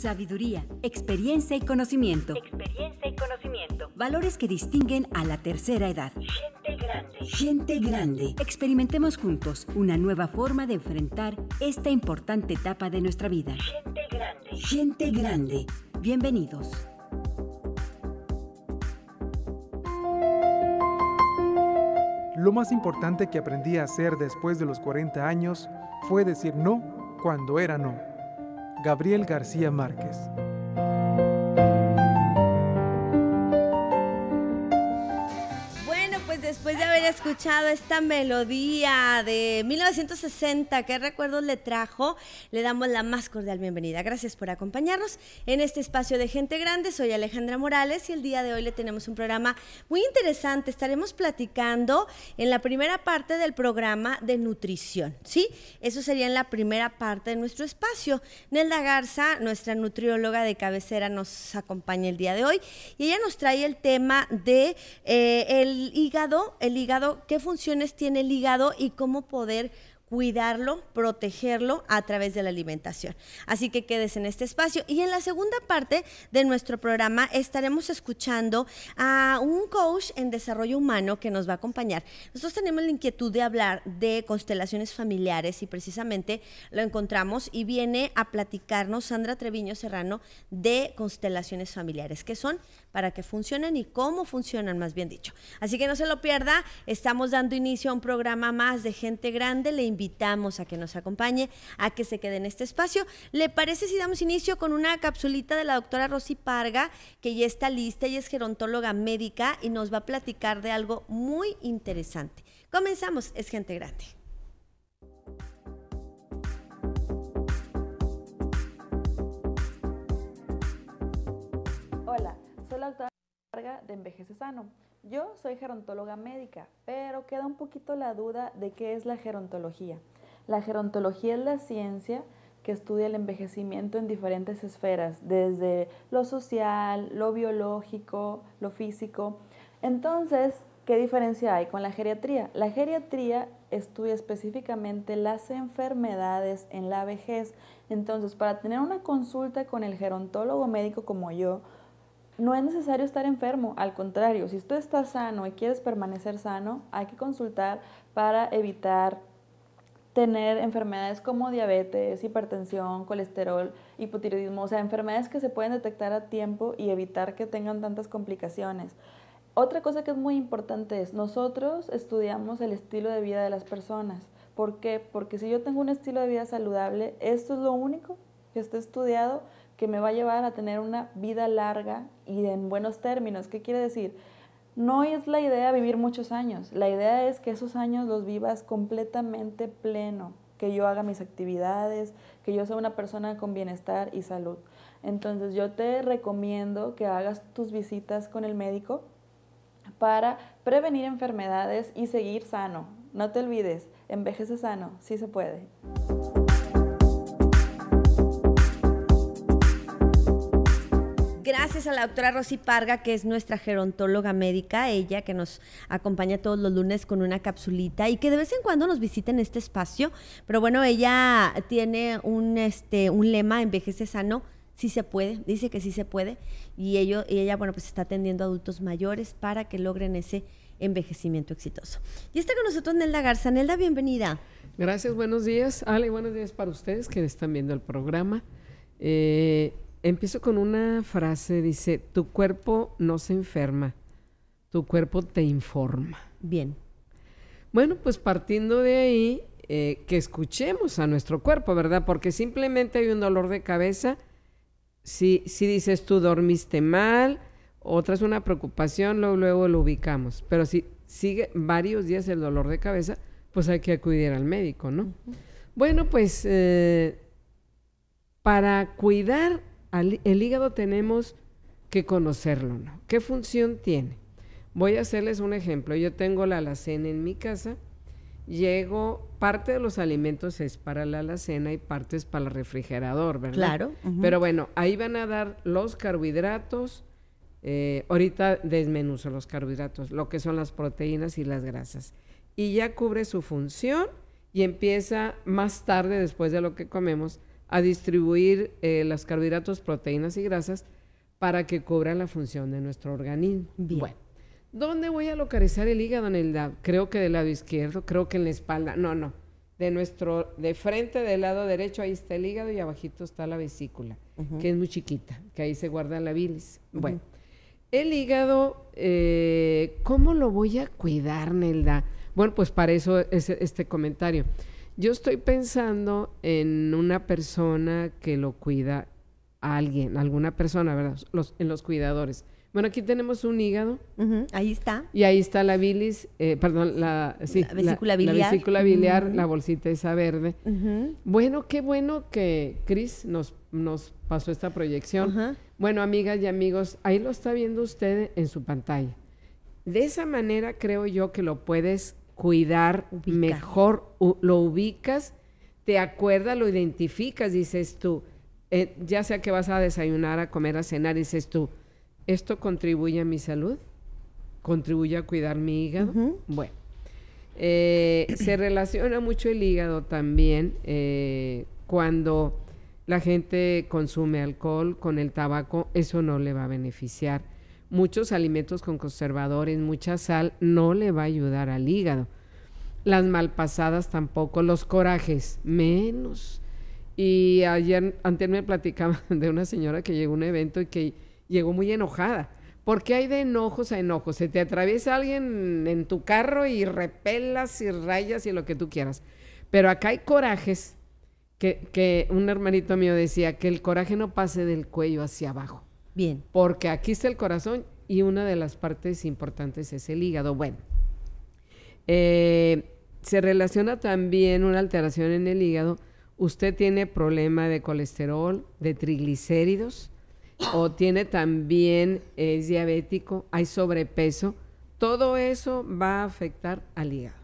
Sabiduría, experiencia y conocimiento. conocimiento. Valores que distinguen a la tercera edad. Gente grande. Gente grande. Experimentemos juntos una nueva forma de enfrentar esta importante etapa de nuestra vida. Gente grande. Gente grande. Bienvenidos. Lo más importante que aprendí a hacer después de los 40 años fue decir no cuando era no. Gabriel García Márquez. escuchado esta melodía de 1960. ¿Qué recuerdos le trajo? Le damos la más cordial bienvenida. Gracias por acompañarnos en este espacio de Gente Grande. Soy Alejandra Morales y el día de hoy le tenemos un programa muy interesante. Estaremos platicando en la primera parte del programa de nutrición. ¿Sí? Eso sería en la primera parte de nuestro espacio. Nelda Garza, nuestra nutrióloga de cabecera, nos acompaña el día de hoy y ella nos trae el tema de eh, el hígado, el hígado qué funciones tiene el hígado y cómo poder cuidarlo, protegerlo a través de la alimentación. Así que quedes en este espacio. Y en la segunda parte de nuestro programa estaremos escuchando a un coach en desarrollo humano que nos va a acompañar. Nosotros tenemos la inquietud de hablar de constelaciones familiares y precisamente lo encontramos y viene a platicarnos Sandra Treviño Serrano de constelaciones familiares, que son para qué funcionan y cómo funcionan, más bien dicho. Así que no se lo pierda, estamos dando inicio a un programa más de gente grande. Le invitamos a que nos acompañe, a que se quede en este espacio. ¿Le parece si damos inicio con una capsulita de la doctora Rosy Parga, que ya está lista, y es gerontóloga médica y nos va a platicar de algo muy interesante? Comenzamos, es gente grande. Hola, soy la doctora Parga de Envejece Sano yo soy gerontóloga médica, pero queda un poquito la duda de qué es la gerontología. La gerontología es la ciencia que estudia el envejecimiento en diferentes esferas, desde lo social, lo biológico, lo físico. Entonces, ¿qué diferencia hay con la geriatría? La geriatría estudia específicamente las enfermedades en la vejez. Entonces, para tener una consulta con el gerontólogo médico como yo, no es necesario estar enfermo, al contrario, si tú estás sano y quieres permanecer sano, hay que consultar para evitar tener enfermedades como diabetes, hipertensión, colesterol, hipotiroidismo, o sea, enfermedades que se pueden detectar a tiempo y evitar que tengan tantas complicaciones. Otra cosa que es muy importante es, nosotros estudiamos el estilo de vida de las personas. ¿Por qué? Porque si yo tengo un estilo de vida saludable, esto es lo único que está estudiado que me va a llevar a tener una vida larga y en buenos términos. ¿Qué quiere decir? No es la idea vivir muchos años, la idea es que esos años los vivas completamente pleno, que yo haga mis actividades, que yo sea una persona con bienestar y salud. Entonces yo te recomiendo que hagas tus visitas con el médico para prevenir enfermedades y seguir sano. No te olvides, envejece sano, sí se puede. Gracias a la doctora Rosy Parga, que es nuestra gerontóloga médica, ella que nos acompaña todos los lunes con una capsulita y que de vez en cuando nos visita en este espacio. Pero bueno, ella tiene un, este, un lema, envejece sano, sí se puede, dice que sí se puede. Y, ello, y ella, bueno, pues está atendiendo a adultos mayores para que logren ese envejecimiento exitoso. Y está con nosotros Nelda Garza. Nelda, bienvenida. Gracias, buenos días. Ale, buenos días para ustedes que están viendo el programa. Eh, empiezo con una frase, dice, tu cuerpo no se enferma, tu cuerpo te informa. Bien. Bueno, pues partiendo de ahí, eh, que escuchemos a nuestro cuerpo, ¿verdad? Porque simplemente hay un dolor de cabeza. Si, si dices tú dormiste mal, otra es una preocupación, luego, luego lo ubicamos. Pero si sigue varios días el dolor de cabeza, pues hay que acudir al médico, ¿no? Bueno, pues eh, para cuidar el hígado tenemos que conocerlo, ¿no? ¿Qué función tiene? Voy a hacerles un ejemplo. Yo tengo la alacena en mi casa, llego, parte de los alimentos es para la alacena y parte es para el refrigerador, ¿verdad? Claro. Pero bueno, ahí van a dar los carbohidratos, eh, ahorita desmenuzo los carbohidratos, lo que son las proteínas y las grasas. Y ya cubre su función y empieza más tarde, después de lo que comemos, a distribuir eh, los carbohidratos, proteínas y grasas para que cubra la función de nuestro organismo. Bueno, ¿dónde voy a localizar el hígado, Nelda? Creo que del lado izquierdo, creo que en la espalda. No, no. De nuestro, de frente del lado derecho, ahí está el hígado y abajito está la vesícula, que es muy chiquita, que ahí se guarda la bilis. Bueno, el hígado, eh, ¿cómo lo voy a cuidar, Nelda? Bueno, pues para eso es este comentario. Yo estoy pensando en una persona que lo cuida a alguien, alguna persona, ¿verdad? Los, en los cuidadores. Bueno, aquí tenemos un hígado. Ahí está. Y ahí está la bilis, eh, perdón, la, vesícula biliar. La, bolsita esa verde. Bueno, qué bueno que Cris nos, nos pasó esta proyección. Bueno, amigas y amigos, ahí lo está viendo usted en su pantalla. De esa manera creo yo que lo puedes cuidar mejor, lo ubicas, te acuerdas, lo identificas, dices tú, eh, ya sea que vas a desayunar, a comer, a cenar, dices tú, ¿esto contribuye a mi salud? ¿Contribuye a cuidar mi hígado? Bueno, eh, se relaciona mucho el hígado también eh, cuando la gente consume alcohol con el tabaco, eso no le va a beneficiar muchos alimentos con conservadores, mucha sal, no le va a ayudar al hígado. Las malpasadas tampoco, los corajes, menos. Y ayer, antes me platicaba de una señora que llegó a un evento y que llegó muy enojada. Porque hay de enojos a enojos. Se te atraviesa alguien en tu carro y repelas y rayas y lo que tú quieras. Pero acá hay corajes que un hermanito mío decía que el coraje no pase del cuello hacia abajo. Porque aquí está el corazón y una de las partes importantes es el hígado. Bueno, eh, se relaciona también una alteración en el hígado. Usted tiene problema de colesterol, de triglicéridos, o tiene también, es diabético, hay sobrepeso. Todo eso va a afectar al hígado.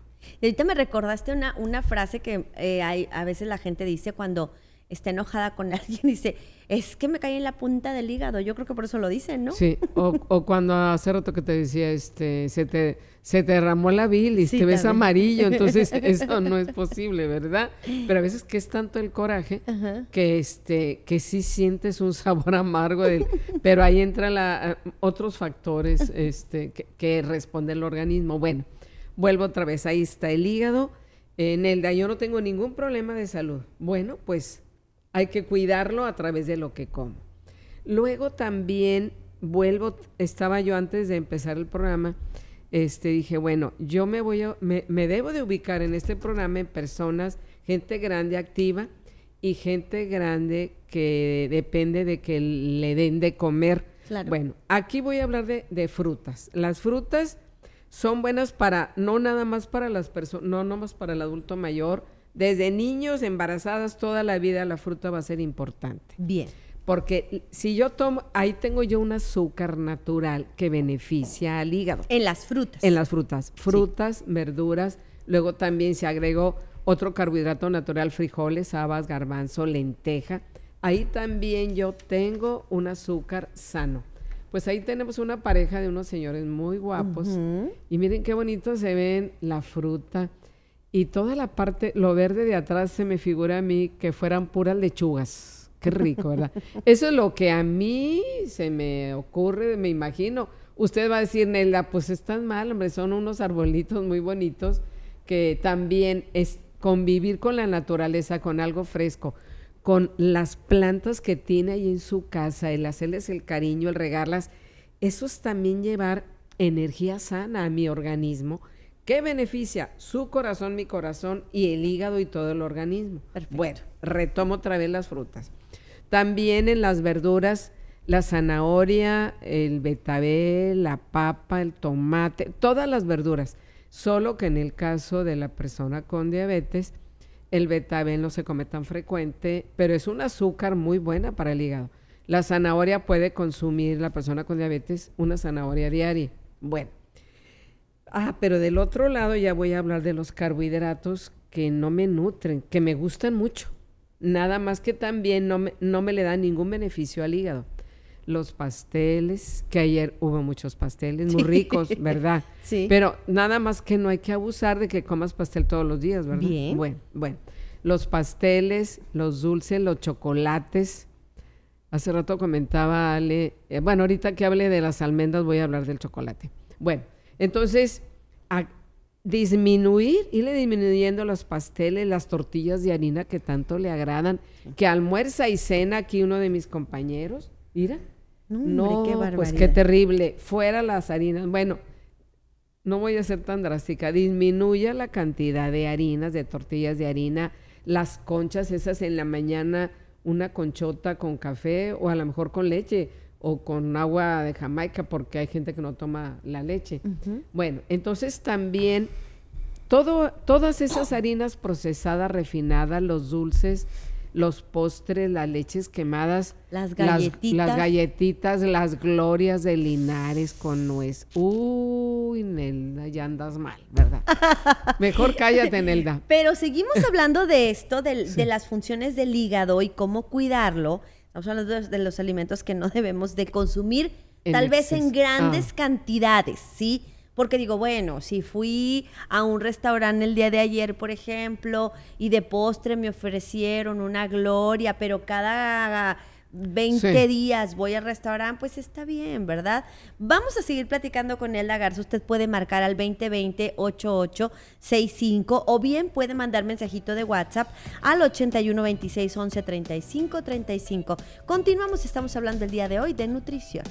ahorita me recordaste una, frase que eh, a veces la gente dice cuando está enojada con alguien y dice, es que me cae en la punta del hígado, yo creo que por eso lo dicen, ¿no? Sí, o, cuando hace rato que te decía, este, se te, se derramó la bilis, te ves amarillo, entonces eso no es posible, ¿verdad? Pero a veces que es tanto el coraje que este, que sí sientes un sabor amargo, pero ahí entran la, eh, otros factores este, que, responde el organismo. Bueno, vuelvo otra vez, ahí está el hígado. En el de yo no tengo ningún problema de salud. Bueno, pues hay que cuidarlo a través de lo que como. Luego también vuelvo, estaba yo antes de empezar el programa, este, dije, bueno, yo me voy me, debo de ubicar en este programa en personas, gente grande activa y gente grande que depende de que le den de comer. Bueno, aquí voy a hablar de, de, frutas. Las frutas son buenas para, no nada más para las personas, no más para el adulto mayor, desde niños, embarazadas, toda la vida la fruta va a ser importante. Bien. Porque si yo tomo, ahí tengo yo un azúcar natural que beneficia al hígado. En las frutas. En las frutas. Frutas, verduras. Luego también se agregó otro carbohidrato natural, frijoles, habas, garbanzo, lenteja. Ahí también yo tengo un azúcar sano. Pues ahí tenemos una pareja de unos señores muy guapos. Y miren qué bonito se ven la fruta y toda la parte, lo verde de atrás se me figura a mí que fueran puras lechugas. Qué rico, ¿verdad? Eso es lo que a mí se me ocurre, me imagino. Usted va a decir, Nelda, pues están mal, hombre, son unos arbolitos muy bonitos que también es convivir con la naturaleza, con algo fresco, con las plantas que tiene ahí en su casa, el hacerles el cariño, el regarlas, eso es también llevar energía sana a mi organismo ¿Qué beneficia su corazón, mi corazón y el hígado y todo el organismo. Bueno, retomo otra vez las frutas. También en las verduras, la zanahoria, el betabel, la papa, el tomate, todas las verduras. Solo que en el caso de la persona con diabetes, el betabel no se come tan frecuente, pero es un azúcar muy buena para el hígado. La zanahoria puede consumir la persona con diabetes una zanahoria diaria. Bueno, Ah, pero del otro lado ya voy a hablar de los carbohidratos que no me nutren, que me gustan mucho. Nada más que también no me, no me le dan ningún beneficio al hígado. Los pasteles, que ayer hubo muchos pasteles muy ricos, ¿verdad? Sí. Pero nada más que no hay que abusar de que comas pastel todos los días, ¿verdad? Bien. Bueno, bueno. Los pasteles, los dulces, los chocolates. Hace rato comentaba Ale, eh, bueno, ahorita que hable de las almendras voy a hablar del chocolate. Bueno, entonces, a disminuir, irle disminuyendo los pasteles, las tortillas de harina que tanto le agradan, que almuerza y cena aquí uno de mis compañeros. Mira. No, pues qué terrible. Fuera las harinas. Bueno, no voy a ser tan drástica. Disminuya la cantidad de harinas, de tortillas de harina, las conchas esas en la mañana, una conchota con café o a lo mejor con leche o con agua de Jamaica porque hay gente que no toma la leche. Bueno, entonces también todo, todas esas harinas procesadas, refinadas, los dulces, los postres, las leches quemadas, las galletitas, las, galletitas, las glorias de Linares con nuez. Uy, Nelda, ya andas mal, ¿verdad? Mejor cállate, Nelda. Pero seguimos hablando de esto, de, de las funciones del hígado y cómo cuidarlo. Estamos hablando de, los alimentos que no debemos de consumir, tal vez en grandes ah. cantidades, ¿sí? Porque digo, bueno, si fui a un restaurante el día de ayer, por ejemplo, y de postre me ofrecieron una gloria, pero cada 20 días voy al restaurante, pues está bien, ¿verdad? Vamos a seguir platicando con Elda Garza. Usted puede marcar al 2020-8865 o bien puede mandar mensajito de WhatsApp al 8126-113535. Continuamos, estamos hablando el día de hoy de nutrición.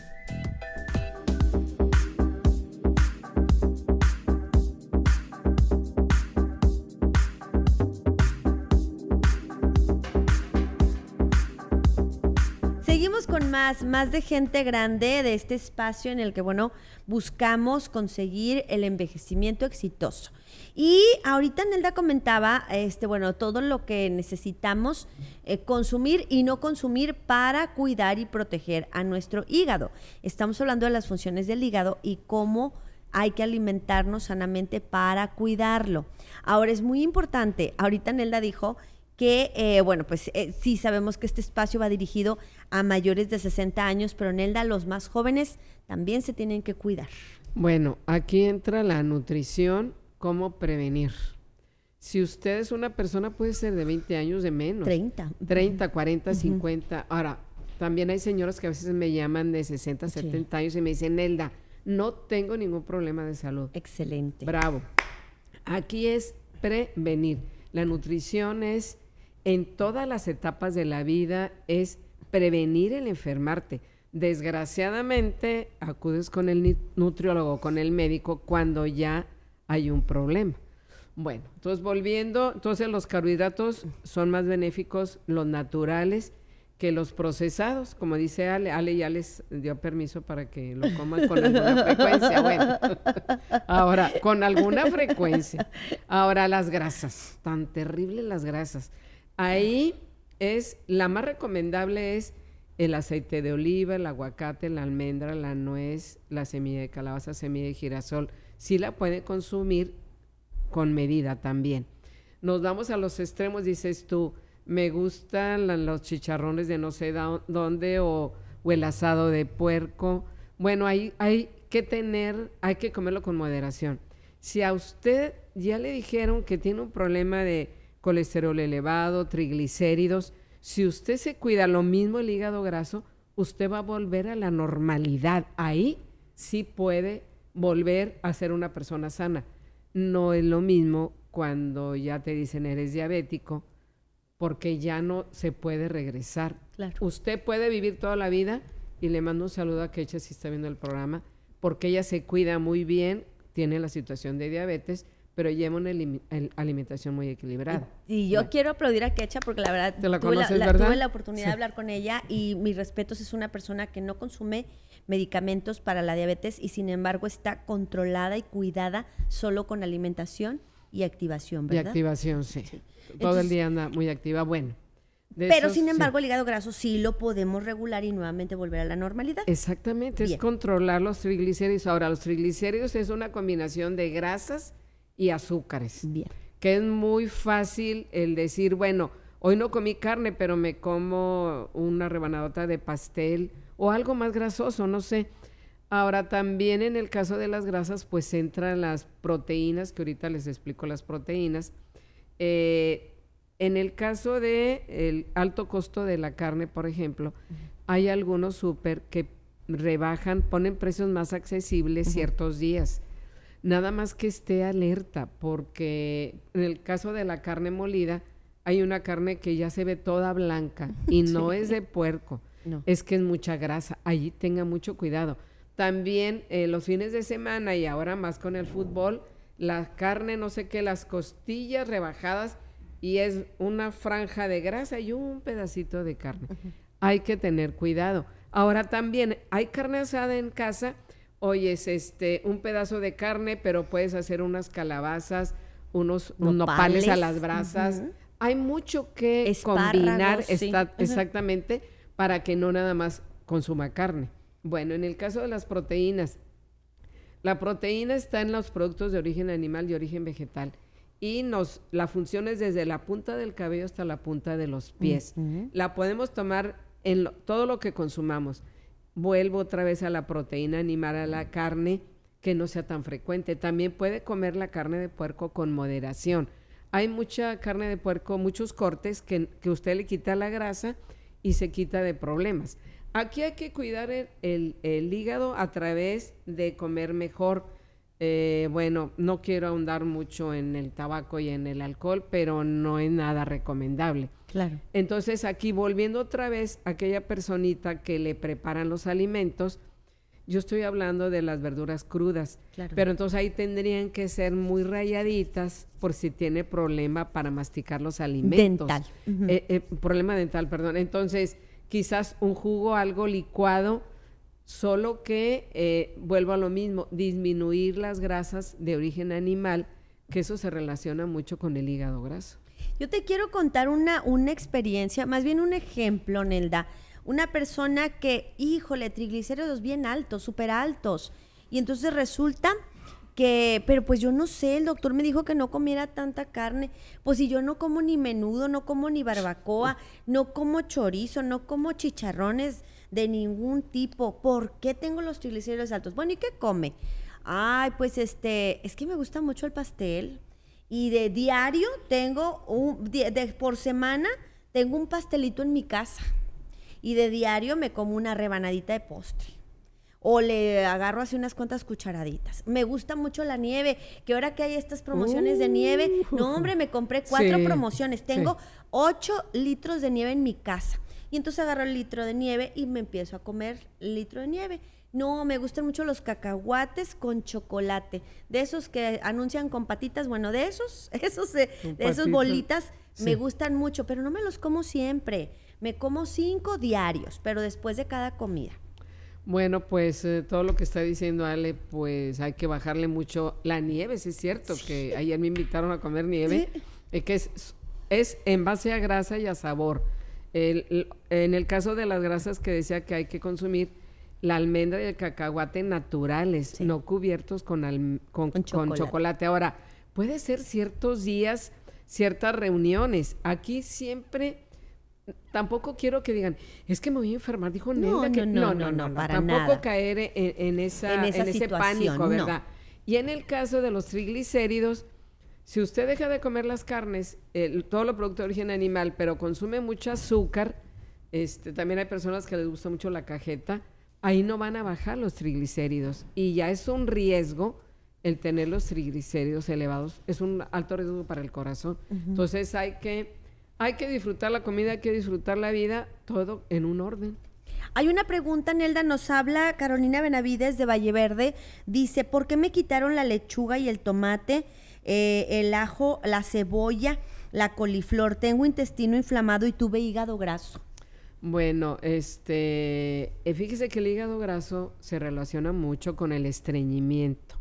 más, de gente grande de este espacio en el que, bueno, buscamos conseguir el envejecimiento exitoso. Y ahorita Nelda comentaba, este, bueno, todo lo que necesitamos eh, consumir y no consumir para cuidar y proteger a nuestro hígado. Estamos hablando de las funciones del hígado y cómo hay que alimentarnos sanamente para cuidarlo. Ahora es muy importante, ahorita Nelda dijo que, eh, bueno, pues eh, sí sabemos que este espacio va dirigido a mayores de 60 años, pero Nelda, los más jóvenes también se tienen que cuidar. Bueno, aquí entra la nutrición, cómo prevenir. Si usted es una persona, puede ser de 20 años de menos. 30. 30, 40, 50. Ahora, también hay señoras que a veces me llaman de 60, 70 años y me dicen, Nelda, no tengo ningún problema de salud. Excelente. Bravo. Aquí es prevenir. La nutrición es en todas las etapas de la vida es prevenir el enfermarte. Desgraciadamente acudes con el nutriólogo, con el médico, cuando ya hay un problema. Bueno, entonces volviendo, entonces los carbohidratos son más benéficos los naturales que los procesados, como dice Ale, Ale ya les dio permiso para que lo coman con alguna frecuencia. Bueno, ahora, con alguna frecuencia. Ahora, las grasas, tan terribles las grasas. Ahí es, la más recomendable es el aceite de oliva, el aguacate, la almendra, la nuez, la semilla de calabaza, semilla de girasol. Sí la puede consumir con medida también. Nos vamos a los extremos, dices tú, me gustan los chicharrones de no sé dónde o, el asado de puerco. Bueno, ahí hay que tener, hay que comerlo con moderación. Si a usted ya le dijeron que tiene un problema de colesterol elevado, triglicéridos. Si usted se cuida lo mismo el hígado graso, usted va a volver a la normalidad. Ahí sí puede volver a ser una persona sana. No es lo mismo cuando ya te dicen eres diabético, porque ya no se puede regresar. Usted puede vivir toda la vida y le mando un saludo a Kecha si está viendo el programa, porque ella se cuida muy bien, tiene la situación de diabetes, pero lleva una alimentación muy equilibrada. Y, yo quiero aplaudir a Kecha porque la verdad, ¿Te la tuve, la, tuve, la, oportunidad de hablar con ella y mis respetos es una persona que no consume medicamentos para la diabetes y sin embargo está controlada y cuidada solo con alimentación y activación, ¿verdad? Y activación, sí. Todo el día anda muy activa. Bueno. pero sin embargo, el hígado graso sí lo podemos regular y nuevamente volver a la normalidad. Exactamente, es controlar los triglicéridos. Ahora, los triglicéridos es una combinación de grasas y azúcares. Bien. Que es muy fácil el decir, bueno, hoy no comí carne, pero me como una rebanadota de pastel o algo más grasoso, no sé. Ahora también en el caso de las grasas, pues entran las proteínas, que ahorita les explico las proteínas. Eh, en el caso del el alto costo de la carne, por ejemplo, hay algunos súper que rebajan, ponen precios más accesibles ciertos días. Nada más que esté alerta, porque en el caso de la carne molida, hay una carne que ya se ve toda blanca y no es de puerco, es que es mucha grasa. Allí tenga mucho cuidado. También eh, los fines de semana y ahora más con el fútbol, la carne, no sé qué, las costillas rebajadas y es una franja de grasa y un pedacito de carne. Hay que tener cuidado. Ahora también hay carne asada en casa es este, un pedazo de carne, pero puedes hacer unas calabazas, unos nopales, a las brasas. Hay mucho que combinar exactamente para que no nada más consuma carne. Bueno, en el caso de las proteínas, la proteína está en los productos de origen animal y origen vegetal y nos la función es desde la punta del cabello hasta la punta de los pies. La podemos tomar en todo lo que consumamos vuelvo otra vez a la proteína animar a la carne, que no sea tan frecuente. También puede comer la carne de puerco con moderación. Hay mucha carne de puerco, muchos cortes que, usted le quita la grasa y se quita de problemas. Aquí hay que cuidar el, el hígado a través de comer mejor. Eh, bueno, no quiero ahondar mucho en el tabaco y en el alcohol, pero no es nada recomendable. Entonces aquí volviendo otra vez a aquella personita que le preparan los alimentos, yo estoy hablando de las verduras crudas, pero entonces ahí tendrían que ser muy rayaditas por si tiene problema para masticar los alimentos. Dental. Eh, eh, problema dental, perdón. Entonces, quizás un jugo, algo licuado, solo que, eh, vuelvo a lo mismo, disminuir las grasas de origen animal, que eso se relaciona mucho con el hígado graso. Yo te quiero contar una, una experiencia, más bien un ejemplo, Nelda. Una persona que, híjole, triglicéridos bien altos, súper altos. Y entonces resulta que, pero pues yo no sé, el doctor me dijo que no comiera tanta carne. Pues si yo no como ni menudo, no como ni barbacoa, no como chorizo, no como chicharrones de ningún tipo, ¿por qué tengo los triglicéridos altos? Bueno, ¿y qué come? Ay, pues este, es que me gusta mucho el pastel y de diario tengo un, por semana tengo un pastelito en mi casa y de diario me como una rebanadita de postre. O le agarro así unas cuantas cucharaditas. Me gusta mucho la nieve, que ahora que hay estas promociones de nieve, no uh. hombre, me compré cuatro promociones. Tengo ocho litros de nieve en mi casa. Y entonces agarro el litro de nieve y me empiezo a comer el litro de nieve. No, me gustan mucho los cacahuates con chocolate. De esos que anuncian con patitas, bueno, de esos, esos eh, de, esos bolitas me gustan mucho, pero no me los como siempre. Me como cinco diarios, pero después de cada comida. Bueno, pues eh, todo lo que está diciendo Ale, pues hay que bajarle mucho la nieve, sí es cierto, que ayer me invitaron a comer nieve, eh, es que es, en base a grasa y a sabor. en el caso de las grasas que decía que hay que consumir, la almendra y el cacahuate naturales, no cubiertos con, con, chocolate. Ahora, puede ser ciertos días, ciertas reuniones. Aquí siempre, tampoco quiero que digan, es que me voy a enfermar, dijo no, que, no, no, no, no, no para tampoco caer en, esa, ese pánico, ¿verdad? Y en el caso de los triglicéridos, si usted deja de comer las carnes, todo lo producto de origen animal, pero consume mucho azúcar, este, también hay personas que les gusta mucho la cajeta, ahí no van a bajar los triglicéridos y ya es un riesgo el tener los triglicéridos elevados, es un alto riesgo para el corazón. Entonces hay que, hay que disfrutar la comida, hay que disfrutar la vida, todo en un orden. Hay una pregunta, Nelda, nos habla Carolina Benavides de Valleverde, dice, ¿por qué me quitaron la lechuga y el tomate, eh, el ajo, la cebolla, la coliflor? Tengo intestino inflamado y tuve hígado graso. Bueno, este, eh, fíjese que el hígado graso se relaciona mucho con el estreñimiento.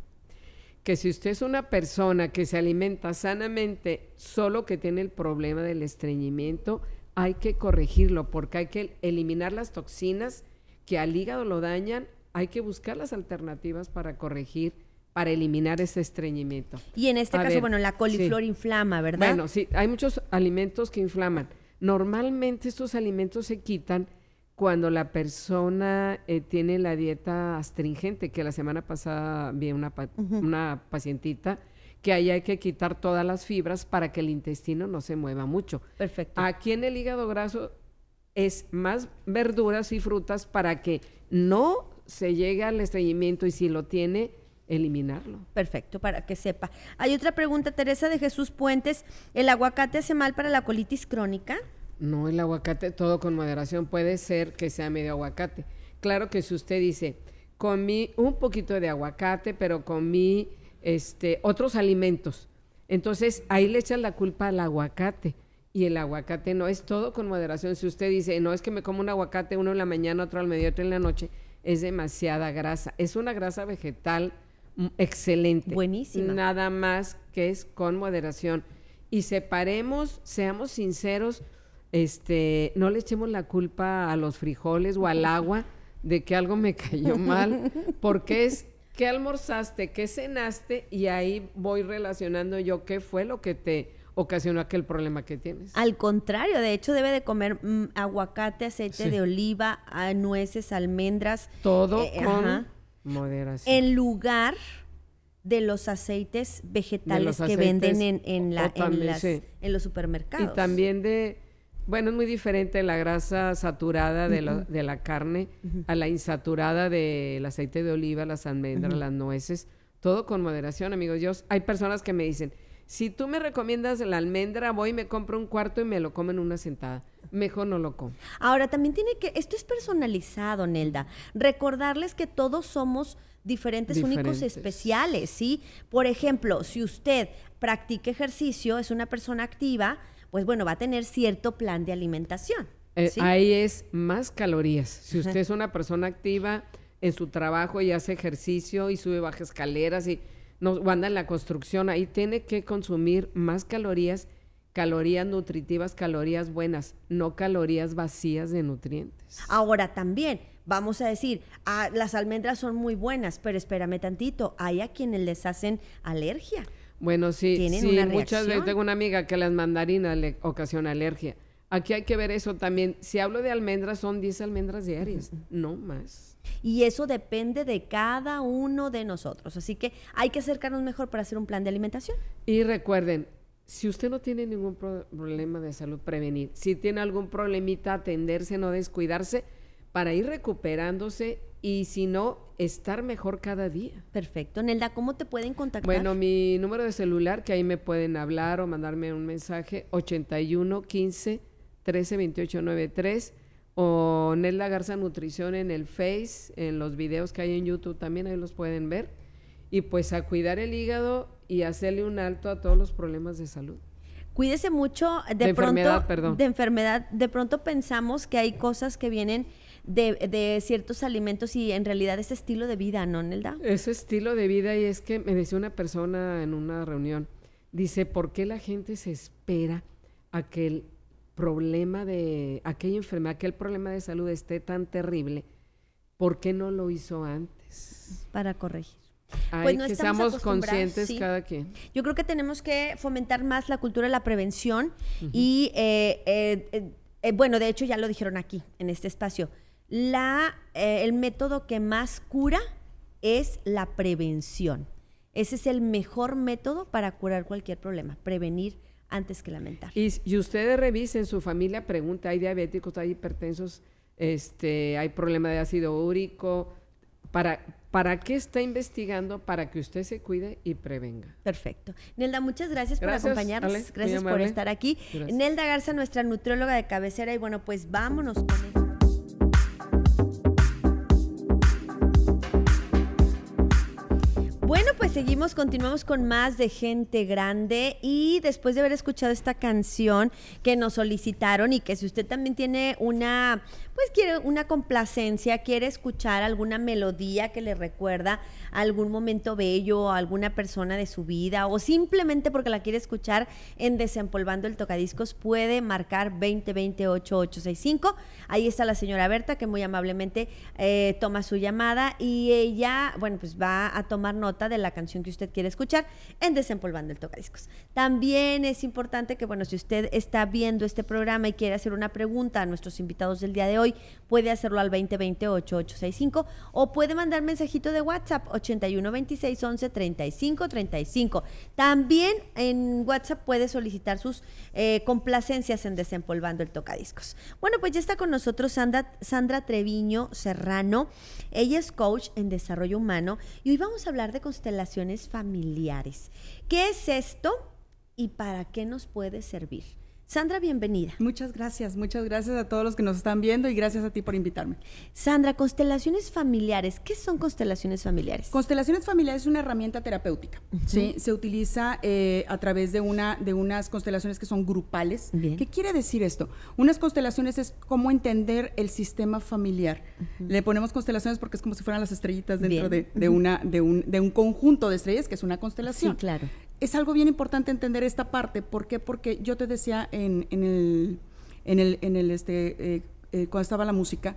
Que si usted es una persona que se alimenta sanamente, solo que tiene el problema del estreñimiento, hay que corregirlo porque hay que eliminar las toxinas que al hígado lo dañan, hay que buscar las alternativas para corregir para eliminar ese estreñimiento. Y en este caso, bueno, la coliflor inflama, ¿verdad? Bueno, sí, hay muchos alimentos que inflaman. Normalmente estos alimentos se quitan cuando la persona eh, tiene la dieta astringente, que la semana pasada vi una, una pacientita que ahí hay que quitar todas las fibras para que el intestino no se mueva mucho. Perfecto. Aquí en el hígado graso es más verduras y frutas para que no se llegue al estreñimiento y si lo tiene, eliminarlo. Perfecto, para que sepa. Hay otra pregunta, Teresa de Jesús Puentes. ¿El aguacate hace mal para la colitis crónica? No, el aguacate, todo con moderación. Puede ser que sea medio aguacate. Claro que si usted dice, comí un poquito de aguacate, pero comí este, otros alimentos. Entonces ahí le echan la culpa al aguacate. Y el aguacate no es todo con moderación. Si usted dice, no es que me como un aguacate uno en la mañana, otro al mediodía, otro en la noche, es demasiada grasa. Es una grasa vegetal Mm, excelente. Buenísima. Nada más que es con moderación. Y separemos, seamos sinceros, este, no le echemos la culpa a los frijoles o al agua de que algo me cayó mal, porque es qué almorzaste, qué cenaste y ahí voy relacionando yo qué fue lo que te ocasionó aquel problema que tienes. Al contrario, de hecho debe de comer mm, aguacate, aceite de oliva, nueces, almendras. Todo eh, con Moderación. En lugar de los aceites vegetales que venden en, los supermercados. Y también de, bueno, es muy diferente la grasa saturada de, la, carne a la insaturada del aceite de oliva, las almendras, las nueces, todo con moderación, amigos. Yo, hay personas que me dicen, si tú me recomiendas la almendra, voy y me compro un cuarto y me lo como en una sentada. Mejor no lo como. Ahora, también tiene que, esto es personalizado, Nelda. Recordarles que todos somos diferentes, únicos, especiales, ¿sí? Por ejemplo, si usted practica ejercicio, es una persona activa, pues bueno, va a tener cierto plan de alimentación. Eh, ahí es más calorías. Si usted es una persona activa en su trabajo y hace ejercicio y sube baja escaleras y no, o anda en la construcción, ahí tiene que consumir más calorías, calorías nutritivas, calorías buenas, no calorías vacías de nutrientes. Ahora también, vamos a decir, ah, las almendras son muy buenas, pero espérame tantito, hay a quienes les hacen alergia. Bueno, sí, sí muchas veces tengo una amiga que las mandarinas le ocasiona alergia. Aquí hay que ver eso también. Si hablo de almendras, son 10 almendras diarias, no más. Y eso depende de cada uno de nosotros. Así que hay que acercarnos mejor para hacer un plan de alimentación. Y recuerden, si usted no tiene ningún problema de salud, prevenir. Si tiene algún problemita, atenderse, no descuidarse, para ir recuperándose y si no, estar mejor cada día. Perfecto. Nelda, ¿cómo te pueden contactar? Bueno, mi número de celular, que ahí me pueden hablar o mandarme un mensaje, 81 15 13 28 93 o Nelda Garza Nutrición en el Face, en los videos que hay en YouTube también, ahí los pueden ver. Y pues a cuidar el hígado y hacerle un alto a todos los problemas de salud. Cuídese mucho, de, pronto, enfermedad, de enfermedad, de pronto pensamos que hay cosas que vienen de, de, ciertos alimentos y en realidad es estilo de vida, ¿no, Nelda? Es estilo de vida y es que me decía una persona en una reunión, dice, ¿por qué la gente se espera a que el problema de, aquella enfermedad, aquel problema de salud esté tan terrible, ¿por qué no lo hizo antes? Para corregir. pues no que estamos conscientes cada quien. Yo creo que tenemos que fomentar más la cultura de la prevención y, eh, eh, eh, bueno, de hecho ya lo dijeron aquí, en este espacio, la, el método que más cura es la prevención. Ese es el mejor método para curar cualquier problema, prevenir antes que lamentar. Y, ustedes revisen su familia, pregunta, ¿hay diabéticos, hay hipertensos, este, hay problema de ácido úrico? ¿Para, ¿Para qué está investigando? Para que usted se cuide y prevenga. Perfecto. Nelda, muchas gracias, por acompañarnos. gracias por estar aquí. Nelda Garza, nuestra nutrióloga de cabecera. Y bueno, pues vámonos con esto. Bueno, pues seguimos, continuamos con más de gente grande y después de haber escuchado esta canción que nos solicitaron y que si usted también tiene una, pues quiere una complacencia, quiere escuchar alguna melodía que le recuerda algún momento bello, o alguna persona de su vida o simplemente porque la quiere escuchar en Desempolvando el Tocadiscos, puede marcar 2028865. Ahí está la señora Berta que muy amablemente eh, toma su llamada y ella, bueno, pues va a tomar nota de la canción que usted quiere escuchar en Desempolvando el Tocadiscos. También es importante que, bueno, si usted está viendo este programa y quiere hacer una pregunta a nuestros invitados del día de hoy, puede hacerlo al 2020-8865 o puede mandar mensajito de WhatsApp 8126-1135-35 También en WhatsApp puede solicitar sus eh, complacencias en Desempolvando el Tocadiscos. Bueno, pues ya está con nosotros Sandra, Sandra Treviño Serrano. Ella es coach en desarrollo humano y hoy vamos a hablar de constelaciones familiares. ¿Qué es esto y para qué nos puede servir? Sandra, bienvenida. Muchas gracias, muchas gracias a todos los que nos están viendo y gracias a ti por invitarme. Sandra, constelaciones familiares, ¿qué son constelaciones familiares? Constelaciones familiares es una herramienta terapéutica, ¿sí? Se utiliza eh, a través de, una, de unas constelaciones que son grupales. ¿Qué quiere decir esto? Unas constelaciones es cómo entender el sistema familiar. Le ponemos constelaciones porque es como si fueran las estrellitas dentro de, una, de, un, de un conjunto de estrellas, que es una constelación. Sí, claro es algo bien importante entender esta parte. ¿Por qué? Porque yo te decía en, en el, en el, en el este, eh, eh, cuando estaba la música,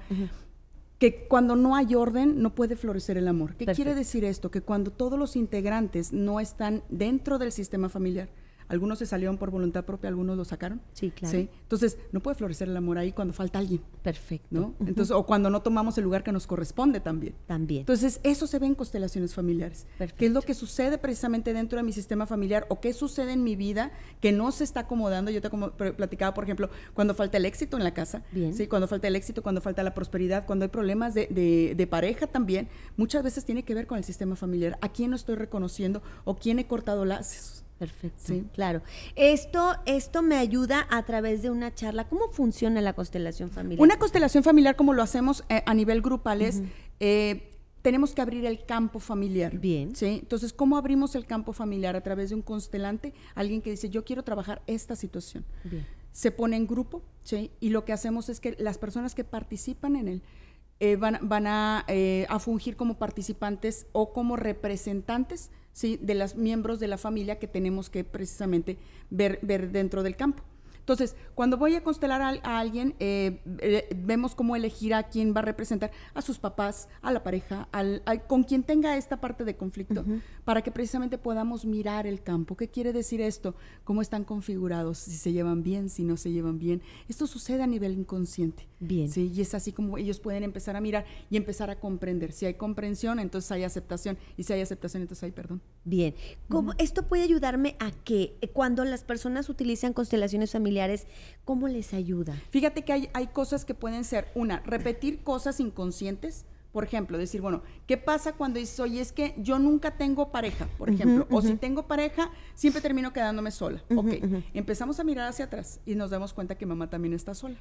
que cuando no hay orden no puede florecer el amor. ¿Qué quiere decir esto? Que cuando todos los integrantes no están dentro del sistema familiar, algunos se salieron por voluntad propia, algunos lo sacaron. Sí, claro. Entonces, no puede florecer el amor ahí cuando falta alguien. Perfecto. Entonces, o cuando no tomamos el lugar que nos corresponde también. También. Entonces, eso se ve en constelaciones familiares. Perfecto. ¿Qué es lo que sucede precisamente dentro de mi sistema familiar o qué sucede en mi vida que no se está acomodando? Yo te platicaba, por ejemplo, cuando falta el éxito en la casa. Bien. Sí, cuando falta el éxito, cuando falta la prosperidad, cuando hay problemas de, pareja también, muchas veces tiene que ver con el sistema familiar. ¿A quién no estoy reconociendo o quién he cortado las... Perfecto. Sí, claro. Esto, esto me ayuda a través de una charla. ¿Cómo funciona la constelación familiar? Una constelación familiar, como lo hacemos eh, a nivel grupal, es eh, tenemos que abrir el campo familiar. Bien. ¿sí? Entonces, ¿cómo abrimos el campo familiar? A través de un constelante, alguien que dice, yo quiero trabajar esta situación. Bien. Se pone en grupo, ¿sí? Y lo que hacemos es que las personas que participan en él eh, van, a, a fungir como participantes o como representantes ¿sí? de los miembros de la familia que tenemos que precisamente ver, ver dentro del campo. Entonces, cuando voy a constelar a, alguien, eh, eh, vemos cómo elegir a quién va a representar, a sus papás, a la pareja, al, con quien tenga esta parte de conflicto, para que precisamente podamos mirar el campo. ¿Qué quiere decir esto? ¿Cómo están configurados? Si se llevan bien, si no se llevan bien. Esto sucede a nivel inconsciente. Bien. Sí, y es así como ellos pueden empezar a mirar y empezar a comprender. Si hay comprensión, entonces hay aceptación. Y si hay aceptación, entonces hay perdón. Bien. ¿Cómo, Esto puede ayudarme a que eh, cuando las personas utilizan constelaciones familiares, ¿cómo les ayuda? Fíjate que hay, cosas que pueden ser, una, repetir cosas inconscientes, por ejemplo, decir, bueno, ¿qué pasa cuando dices, oye, es que yo nunca tengo pareja, por ejemplo? O si tengo pareja, siempre termino quedándome sola. ok, empezamos a mirar hacia atrás y nos damos cuenta que mamá también está sola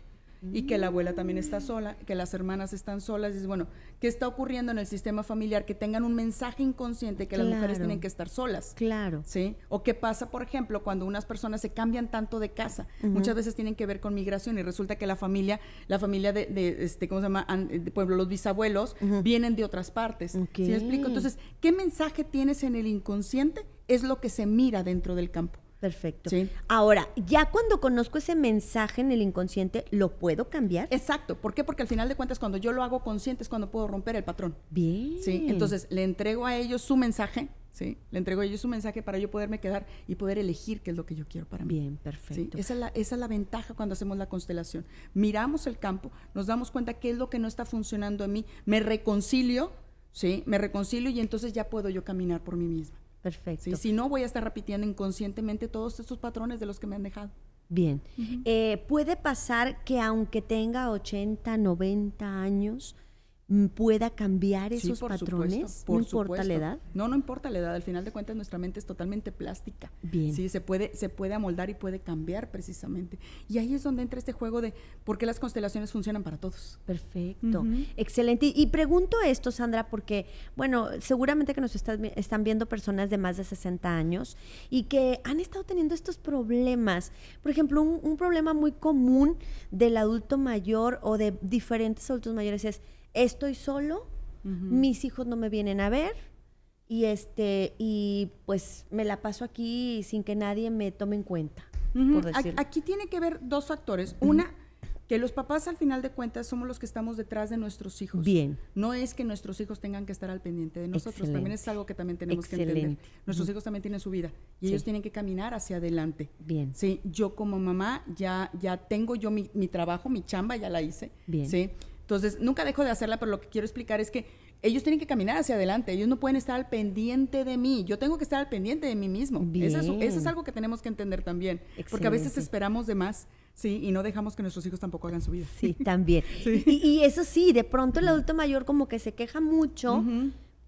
y que la abuela también está sola, que las hermanas están solas, y bueno, ¿qué está ocurriendo en el sistema familiar? Que tengan un mensaje inconsciente que las mujeres tienen que estar solas. Claro. ¿Sí? O qué pasa, por ejemplo, cuando unas personas se cambian tanto de casa. Muchas veces tienen que ver con migración y resulta que la familia, la familia de, este, ¿cómo se llama? Eh, de pueblo, los bisabuelos, vienen de otras partes. ¿Sí me explico? Entonces, ¿qué mensaje tienes en el inconsciente? Es lo que se mira dentro del campo. Perfecto. Ahora, ya cuando conozco ese mensaje en el inconsciente, ¿lo puedo cambiar? Exacto. ¿Por qué? Porque al final de cuentas, cuando yo lo hago consciente es cuando puedo romper el patrón. Bien. Sí. Entonces, le entrego a ellos su mensaje, ¿sí? Le entrego a ellos su mensaje para yo poderme quedar y poder elegir qué es lo que yo quiero para mí. Bien, perfecto. Esa, es la, esa es la ventaja cuando hacemos la constelación. Miramos el campo, nos damos cuenta qué es lo que no está funcionando en mí, me reconcilio, ¿sí? Me reconcilio y entonces ya puedo yo caminar por mí misma. Perfecto. si no, voy a estar repitiendo inconscientemente todos estos patrones de los que me han dejado. Bien. Eh, puede pasar que aunque tenga 80, 90 años, Mm, pueda cambiar esos patrones, no importa la edad. No, no importa la edad, al final de cuentas nuestra mente es totalmente plástica. Bien. Sí, se puede, se puede amoldar y puede cambiar precisamente. Y ahí es donde entra este juego de por qué las constelaciones funcionan para todos. Perfecto, excelente. Y, pregunto esto, Sandra, porque, bueno, seguramente que nos están viendo personas de más de 60 años y que han estado teniendo estos problemas. Por ejemplo, un, un problema muy común del adulto mayor o de diferentes adultos mayores es estoy solo, mis hijos no me vienen a ver y este y pues me la paso aquí sin que nadie me tome en cuenta. Aquí tiene que ver dos factores. Una que los papás al final de cuentas somos los que estamos detrás de nuestros hijos. Bien. No es que nuestros hijos tengan que estar al pendiente de nosotros, también es algo que también tenemos que entender. Nuestros hijos también tienen su vida y ellos tienen que caminar hacia adelante. Bien. Sí, yo como mamá ya ya tengo yo mi, mi trabajo, mi chamba ya la hice. Bien. Sí entonces, nunca dejo de hacerla, pero lo que quiero explicar es que ellos tienen que caminar hacia adelante, ellos no pueden estar al pendiente de mí, yo tengo que estar al pendiente de mí mismo. Eso es, eso es, algo que tenemos que entender también, porque a veces esperamos de más. Sí, y no dejamos que nuestros hijos tampoco hagan su vida. Sí, también. Y, eso sí, de pronto el adulto mayor como que se queja mucho,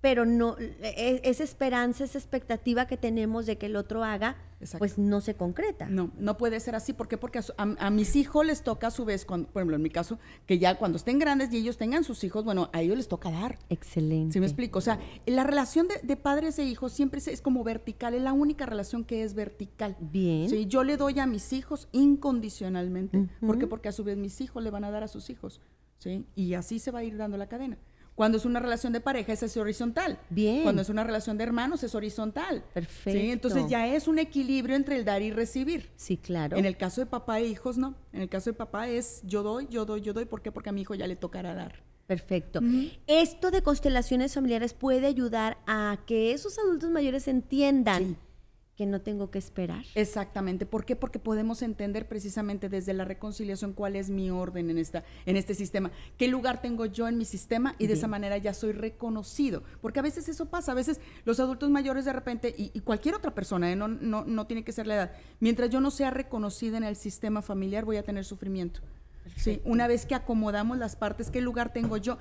pero no e-, e-, esa esperanza, esa expectativa que tenemos de que el otro haga, pues no se concreta. No, no puede ser así. ¿Por qué? Porque a, mis hijos les toca a su vez, por ejemplo, en mi caso, que ya cuando estén grandes y ellos tengan sus hijos, bueno, a ellos les toca dar. Excelente. si me explico? O sea, la relación de, padres e hijos siempre es, como vertical, es la única relación que es vertical. Bien. Sí, yo le doy a mis hijos incondicionalmente. porque ¿Por qué? Porque a su vez mis hijos le van a dar a sus hijos. ¿Sí? Y así se va a ir dando la cadena. Cuando es una relación de pareja, es horizontal. Bien. Cuando es una relación de hermanos, es horizontal. Perfecto. ¿Sí? Entonces ya es un equilibrio entre el dar y recibir. Sí, claro. En el caso de papá e hijos, no. En el caso de papá es yo doy, yo doy, yo doy. ¿Por qué? Porque a mi hijo ya le tocará dar. Perfecto. Esto de constelaciones familiares puede ayudar a que esos adultos mayores entiendan. Sí que no tengo que esperar. Exactamente. ¿Por qué? Porque podemos entender precisamente desde la reconciliación cuál es mi orden en, esta, en este sistema, qué lugar tengo yo en mi sistema y de esa manera ya soy reconocido. Porque a veces eso pasa, a veces los adultos mayores de repente, y, cualquier otra persona, ¿eh? no, no, no tiene que ser la edad, mientras yo no sea reconocida en el sistema familiar voy a tener sufrimiento. Sí, una vez que acomodamos las partes, ¿qué lugar tengo yo?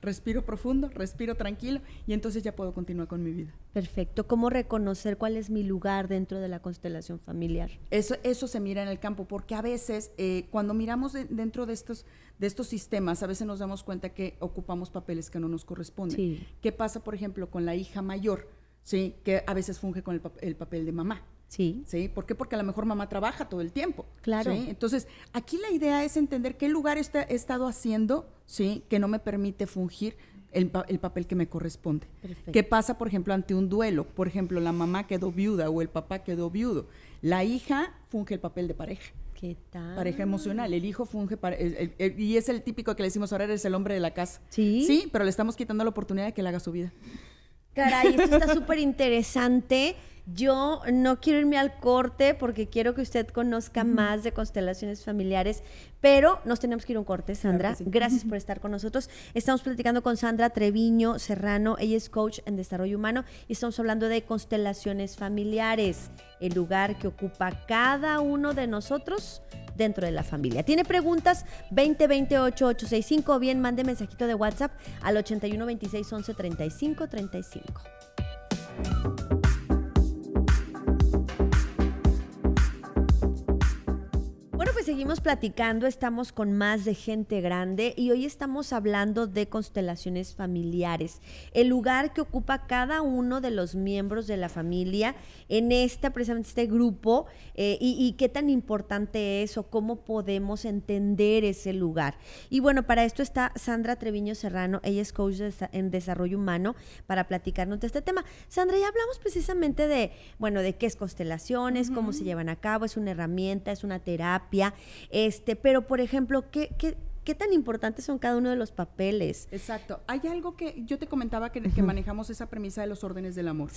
Respiro profundo, respiro tranquilo y entonces ya puedo continuar con mi vida. Perfecto. ¿Cómo reconocer cuál es mi lugar dentro de la constelación familiar? Eso, eso se mira en el campo, porque a veces eh, cuando miramos dentro de estos, de estos sistemas, a veces nos damos cuenta que ocupamos papeles que no nos corresponden. ¿Qué pasa, por ejemplo, con la hija mayor? Sí, que a veces funge con el papel de mamá. Sí. ¿Sí? ¿Por qué? Porque a lo mejor mamá trabaja todo el tiempo. Claro. Entonces, aquí la idea es entender qué lugar está, he estado haciendo, ¿sí? Que no me permite fungir el, papel que me corresponde. Perfecto. ¿Qué pasa, por ejemplo, ante un duelo? Por ejemplo, la mamá quedó viuda o el papá quedó viudo. La hija funge el papel de pareja. ¿Qué tal? Pareja emocional. El hijo funge y es el típico que le decimos ahora eres el hombre de la casa. Sí. Sí, pero le estamos quitando la oportunidad de que le haga su vida. Caray, esto está súper interesante. Yo no quiero irme al corte porque quiero que usted conozca más de constelaciones familiares, pero nos tenemos que ir a un corte, Sandra. Gracias por estar con nosotros. Estamos platicando con Sandra Treviño Serrano, ella es coach en desarrollo humano y estamos hablando de constelaciones familiares, el lugar que ocupa cada uno de nosotros dentro de la familia. ¿Tiene preguntas? 2028-865 bien mande mensajito de WhatsApp al 26 11 35 35. Bueno, pues seguimos platicando, estamos con más de gente grande y hoy estamos hablando de constelaciones familiares, el lugar que ocupa cada uno de los miembros de la familia en esta, precisamente este grupo eh, y, qué tan importante es o cómo podemos entender ese lugar. Y bueno, para esto está Sandra Treviño Serrano, ella es coach en desarrollo humano para platicarnos de este tema. Sandra, ya hablamos precisamente de, bueno, de qué es constelaciones, cómo se llevan a cabo, es una herramienta, es una terapia este, pero, por ejemplo, ¿qué, qué, qué tan importantes son cada uno de los papeles. Exacto. Hay algo que yo te comentaba que, que, manejamos esa premisa de los órdenes del amor.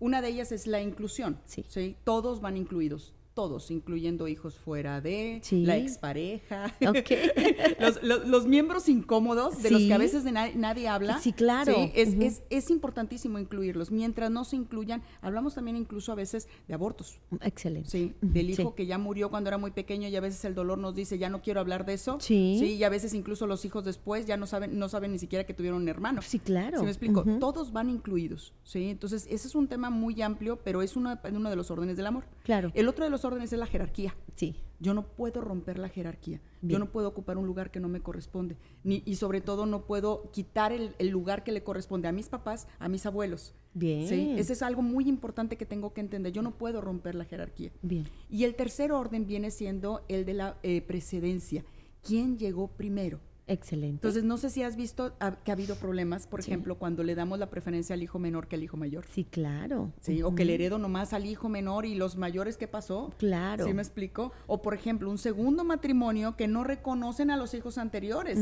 Una de ellas es la inclusión. ¿sí? Todos van incluidos todos, incluyendo hijos fuera de, la expareja, los, miembros incómodos de los que a veces nadie, habla. Sí, claro. Es, importantísimo incluirlos. Mientras no se incluyan, hablamos también incluso a veces de abortos. Excelente. del hijo que ya murió cuando era muy pequeño y a veces el dolor nos dice, ya no quiero hablar de eso. Sí. Sí, y a veces incluso los hijos después ya no saben, no saben ni siquiera que tuvieron un hermano. Sí, claro. Si me explico? Todos van incluidos, ¿sí? Entonces, ese es un tema muy amplio, pero es uno, uno de los órdenes del amor. Claro. El otro de los órdenes es la jerarquía. Sí. Yo no puedo romper la jerarquía. Yo no puedo ocupar un lugar que no me corresponde. y sobre todo no puedo quitar el, lugar que le corresponde a mis papás, a mis abuelos. Bien. ¿Sí? Ese es algo muy importante que tengo que entender. Yo no puedo romper la jerarquía. Bien. Y el tercer orden viene siendo el de la eh, precedencia. ¿Quién llegó primero? Excelente. Entonces, no sé si has visto que ha habido problemas, por ejemplo, cuando le damos la preferencia al hijo menor que al hijo mayor. Sí, claro. Sí, o que le heredo nomás al hijo menor y los mayores, ¿qué pasó? Claro. ¿Sí me explico? O, por ejemplo, un segundo matrimonio que no reconocen a los hijos anteriores.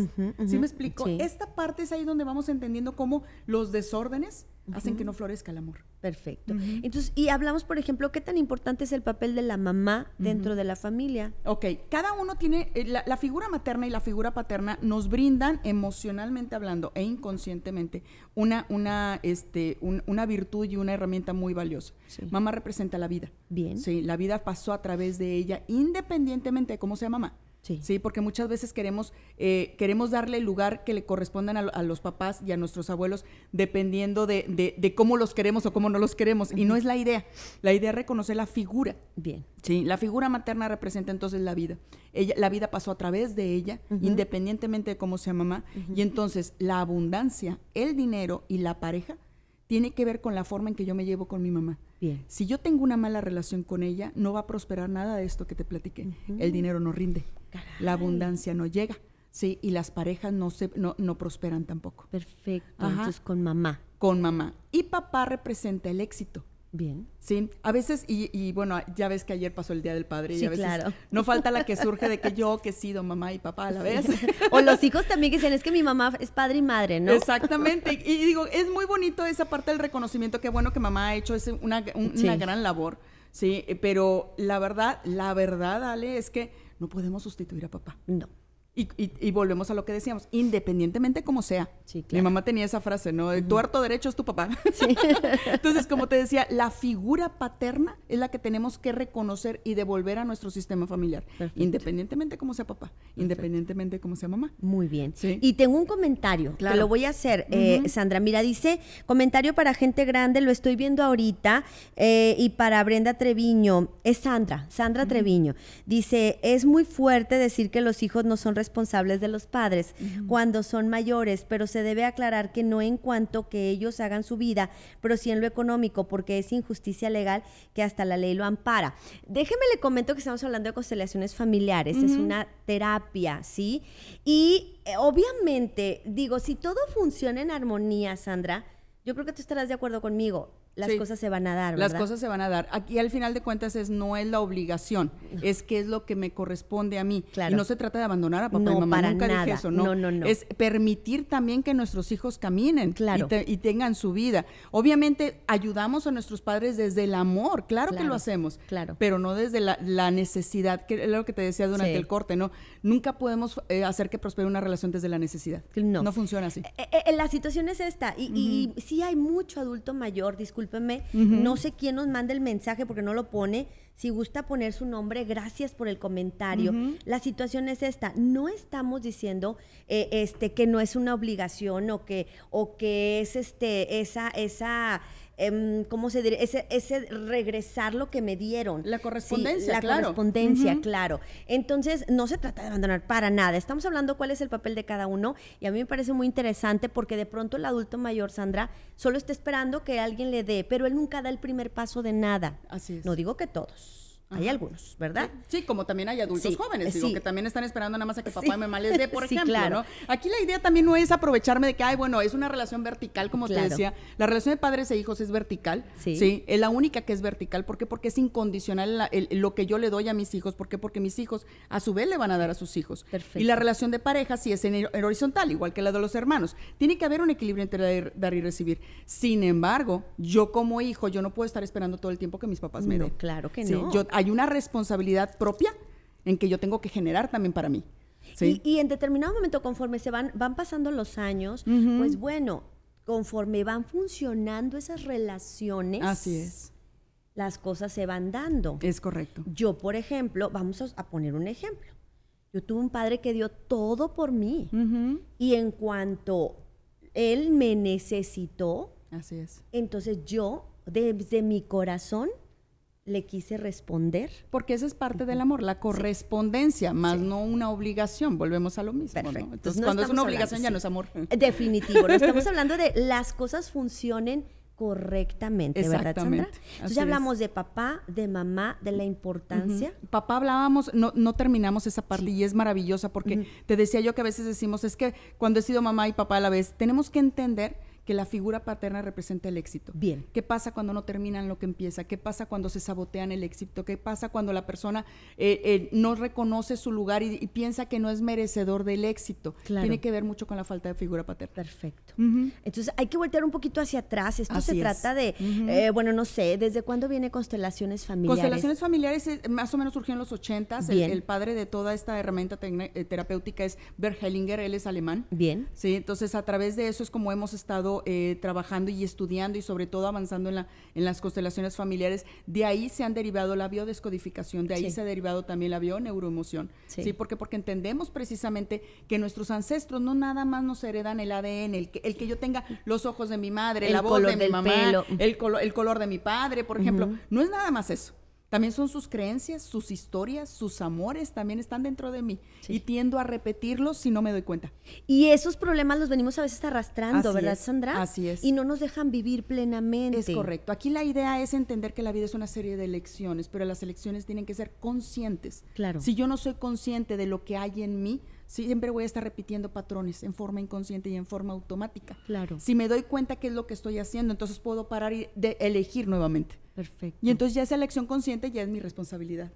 ¿Sí me explico? Esta parte es ahí donde vamos entendiendo cómo los desórdenes hacen que no florezca el amor. Perfecto. Entonces, y hablamos, por ejemplo, qué tan importante es el papel de la mamá dentro de la familia. Ok, cada uno tiene, eh, la, figura materna y la figura paterna nos brindan emocionalmente hablando e inconscientemente una, una, este, una virtud y una herramienta muy valiosa. Mamá representa la vida. Bien. Sí, la vida pasó a través de ella independientemente de cómo sea mamá. Sí. porque muchas veces queremos, eh, queremos darle el lugar que le correspondan a, los papás y a nuestros abuelos, dependiendo de, cómo los queremos o cómo no los queremos. Y no es la idea. La idea es reconocer la figura. Bien. Sí, la figura materna representa entonces la vida. Ella, la vida pasó a través de ella, independientemente de cómo sea mamá. Y entonces la abundancia, el dinero y la pareja tiene que ver con la forma en que yo me llevo con mi mamá. Bien. Si yo tengo una mala relación con ella, no va a prosperar nada de esto que te platiqué. El dinero no rinde. La abundancia no llega. Sí, y las parejas no, se, no, prosperan tampoco. Perfecto, entonces con mamá. Con mamá. Y papá representa el éxito. Bien. Sí, a veces, y, bueno, ya ves que ayer pasó el Día del Padre y a veces no falta la que surge de que yo que he sido mamá y papá a la vez. O los hijos también que dicen, es que mi mamá es padre y madre, ¿no? Exactamente, y, digo, es muy bonito esa parte del reconocimiento, qué bueno que mamá ha hecho, es una, una gran labor, sí, pero la verdad, la verdad, Ale, es que no podemos sustituir a papá. No. Y, y, y, volvemos a lo que decíamos, independientemente como sea. Sí, Mi mamá tenía esa frase, ¿no? Tu harto derecho es tu papá. Entonces, como te decía, la figura paterna es la que tenemos que reconocer y devolver a nuestro sistema familiar, independientemente como sea papá, independientemente como sea mamá. Muy bien. Y tengo un comentario, que lo voy a hacer, eh, Sandra. Mira, dice, comentario para gente grande, lo estoy viendo ahorita, eh, y para Brenda Treviño, es Sandra, Sandra Treviño. Dice, es muy fuerte decir que los hijos no son responsables de los padres cuando son mayores, pero se debe aclarar que no en cuanto que ellos hagan su vida, pero sí en lo económico, porque es injusticia legal que hasta la ley lo ampara. Déjeme le comento que estamos hablando de constelaciones familiares, es una terapia, ¿sí? Y eh, obviamente, digo, si todo funciona en armonía, Sandra, yo creo que tú estarás de acuerdo conmigo las cosas se van a dar. ¿verdad? Las cosas se van a dar. Aquí al final de cuentas es no es la obligación, es que es lo que me corresponde a mí. Claro. Y no se trata de abandonar a papá y mamá, nunca dije eso, ¿no? No, no, Es permitir también que nuestros hijos caminen claro. y, tengan su vida. Obviamente ayudamos a nuestros padres desde el amor, claro, que lo hacemos, claro. pero no desde la, necesidad, que es lo que te decía durante el corte, ¿no? Nunca podemos eh, hacer que prospere una relación desde la necesidad. No. No funciona así. Eh, eh, la situación es esta, y, sí hay mucho adulto mayor, disculpa no sé quién nos manda el mensaje porque no lo pone. Si gusta poner su nombre, gracias por el comentario. La situación es esta. No estamos diciendo eh, este, que no es una obligación o que, o que es este, esa, esa Em, ¿cómo se diría? Ese, regresar lo que me dieron. La correspondencia, la correspondencia, claro. Entonces, no se trata de abandonar para nada. Estamos hablando cuál es el papel de cada uno y a mí me parece muy interesante porque de pronto el adulto mayor, Sandra, solo está esperando que alguien le dé, pero él nunca da el primer paso de nada. Así es. No digo que todos hay algunos, ¿verdad? Sí, como también hay adultos jóvenes, digo, que también están esperando nada más a que papá me y mamá les dé, por ejemplo, claro. Aquí la idea también no es aprovecharme de que, ay, bueno, es una relación vertical, como te decía. La relación de padres e hijos es vertical, sí. Es la única que es vertical. ¿Por qué? Porque es incondicional lo que yo le doy a mis hijos. ¿Por qué? Porque mis hijos, a su vez, le van a dar a sus hijos. Perfecto. Y la relación de pareja sí es en, horizontal, igual que la de los hermanos. Tiene que haber un equilibrio entre dar, y recibir. Sin embargo, yo como hijo, yo no puedo estar esperando todo el tiempo que mis papás me no, den. claro que no hay una responsabilidad propia en que yo tengo que generar también para mí. ¿sí? Y, en determinado momento, conforme se van, van pasando los años, pues bueno, conforme van funcionando esas relaciones. Así es. Las cosas se van dando. Es correcto. Yo, por ejemplo, vamos a, poner un ejemplo. Yo tuve un padre que dio todo por mí. Y en cuanto él me necesitó. Así Entonces yo, desde mi corazón, le quise responder. Porque eso es parte del amor, la correspondencia, más no una obligación. Volvemos a lo mismo. Entonces, cuando es una obligación ya no es amor. Eh, definitivo. estamos hablando de las cosas funcionen correctamente, ¿verdad, Sandra? Entonces hablamos de papá, de mamá, de la importancia. Papá hablábamos, no, no terminamos esa parte y es maravillosa porque te decía yo que a veces decimos, es que cuando he sido mamá y papá a la vez, tenemos que entender que la figura paterna representa el éxito. Bien. ¿Qué pasa cuando no terminan lo que empieza? ¿Qué pasa cuando se sabotean el éxito? ¿Qué pasa cuando la persona eh, eh, no reconoce su lugar y, piensa que no es merecedor del éxito? Tiene que ver mucho con la falta de figura paterna. Perfecto. Entonces hay que voltear un poquito hacia atrás. Esto se trata de, eh, bueno, no sé, ¿desde cuándo viene constelaciones familiares? Constelaciones familiares más o menos surgió en los 80 el, el, padre de toda esta herramienta terapéutica es Bert él es alemán. Bien. Sí, entonces a través de eso es como hemos estado eh, trabajando y estudiando y sobre todo avanzando en, la, en las constelaciones familiares, de ahí se han derivado la biodescodificación, de ahí se ha derivado también la bioneuroemoción. neuroemoción, ¿sí? Porque, porque entendemos precisamente que nuestros ancestros no nada más nos heredan el ADN, el que, yo tenga los ojos de mi madre, el la voz de mi mamá, el, el, color de mi padre, por ejemplo, no es nada más eso. También son sus creencias, sus historias, sus amores, también están dentro de mí. Y tiendo a repetirlos si no me doy cuenta. Y esos problemas los venimos a veces arrastrando, ¿verdad, Sandra? Así es. Y no nos dejan vivir plenamente. Es correcto. Aquí la idea es entender que la vida es una serie de elecciones, pero las elecciones tienen que ser conscientes. Claro. Si yo no soy consciente de lo que hay en mí, siempre voy a estar repitiendo patrones en forma inconsciente y en forma automática. Claro. Si me doy cuenta qué es lo que estoy haciendo, entonces puedo parar de elegir nuevamente. Perfecto. Y entonces ya esa elección consciente ya es mi responsabilidad.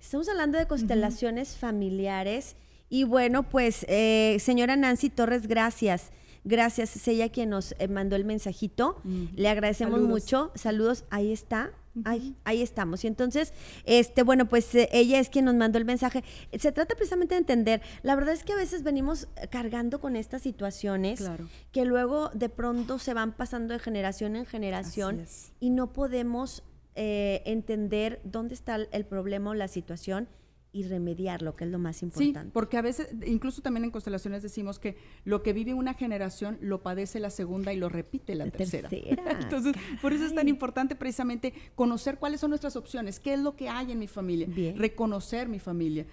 Estamos hablando de constelaciones familiares y bueno, pues eh, señora Nancy Torres, gracias. Gracias, es ella quien nos eh, mandó el mensajito. Mm. Le agradecemos mucho. Saludos, ahí está. Ahí, estamos. Y entonces, este, bueno, pues eh, ella es quien nos mandó el mensaje. Se trata precisamente de entender. La verdad es que a veces venimos cargando con estas situaciones que luego de pronto se van pasando de generación en generación y no podemos eh, entender dónde está el problema o la situación y remediar lo que es lo más importante. Sí, porque a veces, incluso también en constelaciones decimos que lo que vive una generación lo padece la segunda y lo repite la, tercera. Entonces, por eso es tan importante precisamente conocer cuáles son nuestras opciones, qué es lo que hay en mi familia, reconocer mi familia.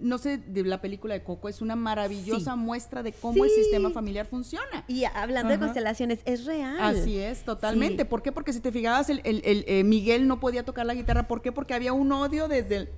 no sé, de la película de Coco es una maravillosa muestra de cómo el sistema familiar funciona. Y hablando de constelaciones, es real. Así es, totalmente. ¿Por qué? Porque si te fijabas, el, Miguel no podía tocar la guitarra. ¿Por qué? Porque había un odio desde el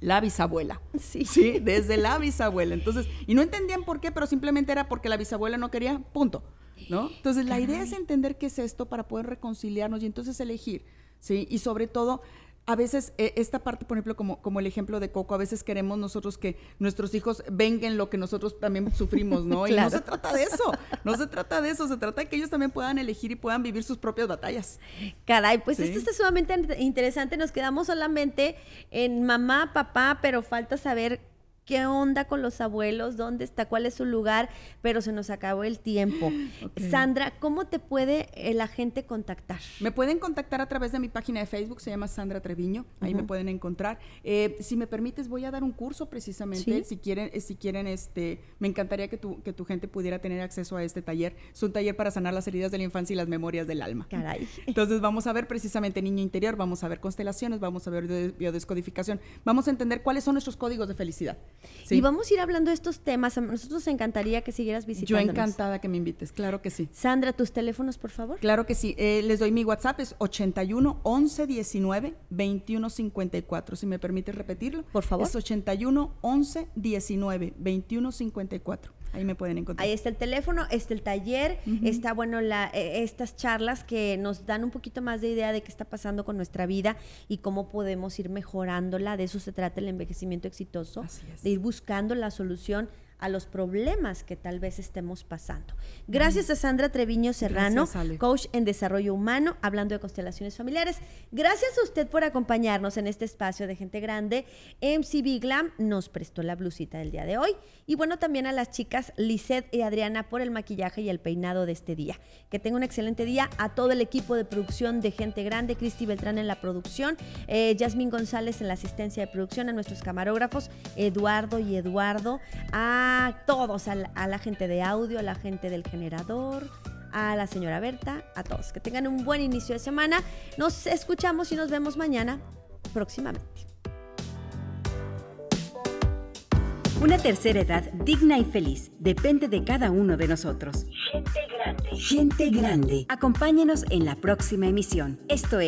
la bisabuela. Sí. Sí, desde la bisabuela. Entonces, y no entendían por qué, pero simplemente era porque la bisabuela no quería, punto. ¿No? Entonces, la idea es entender qué es esto para poder reconciliarnos y entonces elegir, ¿sí? Y sobre todo, a veces eh, esta parte, por ejemplo, como, como el ejemplo de Coco, a veces queremos nosotros que nuestros hijos vengan lo que nosotros también sufrimos, ¿no? Y no se trata de eso, no se trata de eso, se trata de que ellos también puedan elegir y puedan vivir sus propias batallas. Caray, pues esto está sumamente interesante, nos quedamos solamente en mamá, papá, pero falta saber qué onda con los abuelos, dónde está, cuál es su lugar, pero se nos acabó el tiempo. Sandra, ¿cómo te puede eh, la gente contactar? Me pueden contactar a través de mi página de Facebook, se llama Sandra Treviño, ahí me pueden encontrar. Eh, si me permites, voy a dar un curso precisamente, si quieren, eh, si quieren, este, me encantaría que tu, que tu gente pudiera tener acceso a este taller. Es un taller para sanar las heridas de la infancia y las memorias del alma. Caray. Entonces vamos a ver precisamente niño interior, vamos a ver constelaciones, vamos a ver biodescodificación, vamos a entender cuáles son nuestros códigos de felicidad. Y vamos a ir hablando de estos temas. A nosotros nos encantaría que siguieras visitando Yo encantada que me invites, claro que sí. Sandra, tus teléfonos, por favor. Claro que sí. Eh, les doy mi WhatsApp, es 81 11 19 21 54. Si me permites repetirlo. Por favor. Es 81 11 19 21 54. Ahí me pueden encontrar. Ahí está el teléfono, está el taller, está, bueno, la, e, estas charlas que nos dan un poquito más de idea de qué está pasando con nuestra vida y cómo podemos ir mejorándola. De eso se trata el envejecimiento exitoso, de ir buscando la solución a los problemas que tal vez estemos pasando. Gracias a Sandra Treviño Serrano, coach en desarrollo humano, hablando de constelaciones familiares. Gracias a usted por acompañarnos en este espacio de gente grande. MC Biglam nos prestó la blusita del día de hoy. Y bueno, también a las chicas Lisette y Adriana por el maquillaje y el peinado de este día. Que tenga un excelente día a todo el equipo de producción de gente grande, Cristi Beltrán en la producción, eh, Yasmín González en la asistencia de producción, a nuestros camarógrafos, Eduardo y Eduardo, a a todos, a la, gente de audio, a la gente del generador, a la señora Berta, a todos. Que tengan un buen inicio de semana. Nos escuchamos y nos vemos mañana próximamente. Una tercera edad digna y feliz depende de cada uno de nosotros. Gente grande. Gente grande. Acompáñenos en la próxima emisión. Esto es.